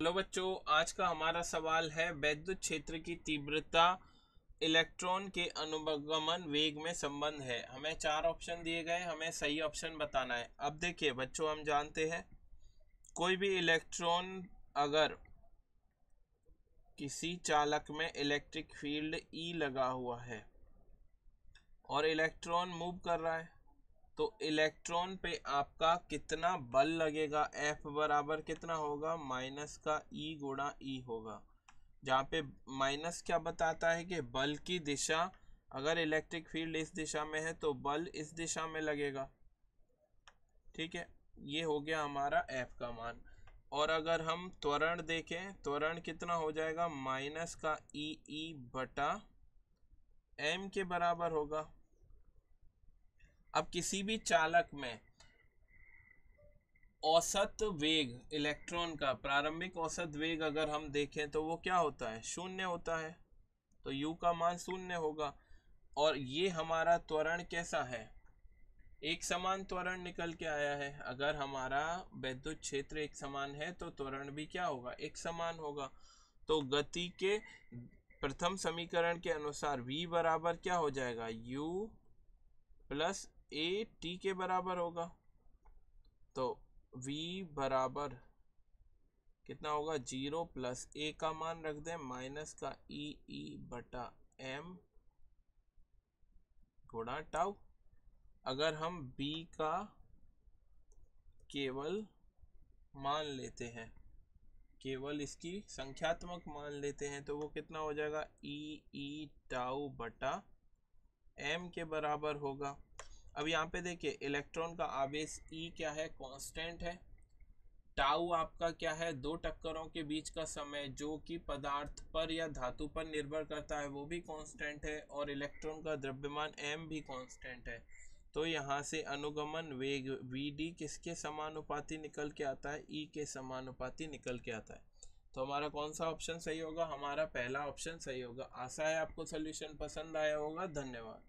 hello बच्चों आज का हमारा सवाल है वैद्युत क्षेत्र की तीव्रता इलेक्ट्रॉन के अनुगमन वेग में संबंध है हमें चार ऑप्शन दिए गए हमें सही ऑप्शन बताना है अब देखिए बच्चों हम जानते हैं कोई भी इलेक्ट्रॉन अगर किसी चालक में इलेक्ट्रिक फील्ड ई लगा हुआ है और इलेक्ट्रॉन मूव कर रहा है तो इलेक्ट्रॉन पे आपका कितना बल लगेगा एफ बराबर कितना होगा माइनस का ई e गुणा ई e होगा जहाँ पे माइनस क्या बताता है कि बल की दिशा अगर इलेक्ट्रिक फील्ड इस दिशा में है तो बल इस दिशा में लगेगा ठीक है ये हो गया हमारा एफ का मान और अगर हम त्वरण देखें त्वरण कितना हो जाएगा माइनस का ई e ई बटा एम के बराबर होगा अब किसी भी चालक में औसत वेग इलेक्ट्रॉन का प्रारंभिक औसत वेग अगर हम देखें तो वो क्या होता है शून्य होता है तो u का मान शून्य होगा और ये हमारा त्वरण कैसा है एक समान त्वरण निकल के आया है अगर हमारा वैद्युत क्षेत्र एक समान है तो त्वरण भी क्या होगा एक समान होगा तो गति के प्रथम समीकरण के अनुसार v बराबर क्या हो जाएगा u प्लस ए टी के बराबर होगा तो v बराबर कितना होगा जीरो प्लस ए का मान रख दें माइनस का ई e, ई e बटा एम गुणा टाउ अगर हम b का केवल मान लेते हैं केवल इसकी संख्यात्मक मान लेते हैं तो वो कितना हो जाएगा ई e, ई टाउ बटा एम के बराबर होगा अब यहाँ पे देखिए इलेक्ट्रॉन का आवेश ई e क्या है कांस्टेंट है टाउ आपका क्या है दो टक्करों के बीच का समय जो कि पदार्थ पर या धातु पर निर्भर करता है वो भी कांस्टेंट है और इलेक्ट्रॉन का द्रव्यमान एम भी कांस्टेंट है तो यहाँ से अनुगमन वेग वी डी किसके समानुपाती निकल के आता है ई e के समानुपाती निकल के आता है तो हमारा कौन सा ऑप्शन सही होगा हमारा पहला ऑप्शन सही होगा आशा है आपको सोल्यूशन पसंद आया होगा धन्यवाद